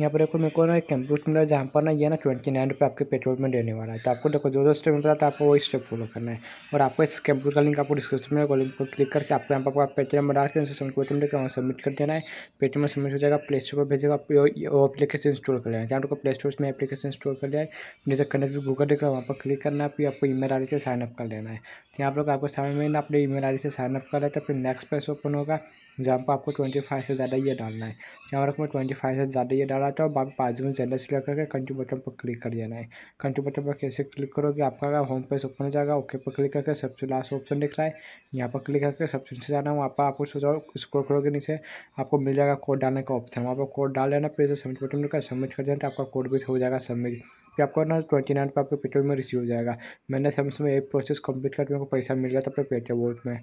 यहाँ पर देखो मेरे को ना एक कैंपूट मिला जहाँ पर ना ये ना ट्वेंटी नाइन रुपये आपके पेट्रोल में देने वाला है तो आपको देखो जो जो स्टेप मिल रहा था आपको वही स्टेप फॉलो करना है और आपको इस कैंपूट का लिंक आपको डिस्क्रिप्शन में लिंक को क्लिक करके आपको यहाँ पर आप पेटीएम में डाल के उनसे सबमिट हैं वहाँ सबमिट कर देना है पेटीएम में सबमिट हो जाएगा प्ले स्टोर पर भेजेगा वो अपलीकेशन इंस्टॉल कर लेना है प्ले स्टोर में अपलीकेशन इंस्टॉल कर लिया है जैसे कनेक्ट भी गूगल देख रहा है वहाँ पर क्लिक करना है फिर आपको ई मेल से साइन अप कर लेना है तो यहाँ लोग आपको सामने में अपने ई मेल से साइन अप कर लेते फिर नेक्स्ट पेज ओपन होगा जहाँ पर आपको ट्वेंटी फाइव से ज़्यादा ये डालना है जहाँ पर ट्वेंटी फाइव से ज़्यादा ये डाल आता है और बाजू में जेंडर सिलेक्ट करके कंट्री बटन पर क्लिक कर देना है कंट्री बटन पर कैसे क्लिक करोगे आपका होम पेज ओपन हो जाएगा ओके पर क्लिक करके सबसे लास्ट ऑप्शन दिख रहा है यहाँ पर क्लिक करके सबसे नीचे जाना है वहाँ पर आपको स्क्रोल करोगे नीचे आपको मिल जाएगा कोड डालने का ऑप्शन वहाँ पर कोड डाल देना फिर सबमिट बटन का सबमिट कर देना तो आपका कोड भी हो जाएगा सबमिट फिर आपको ना ट्वेंटी नाइन पर आपके पेटीएम में रिसीव हो जाएगा मैंने समझ में एक प्रोसेस कंप्लीट करके मेरे को पैसा मिल गया था अपने पेटीएम वोट में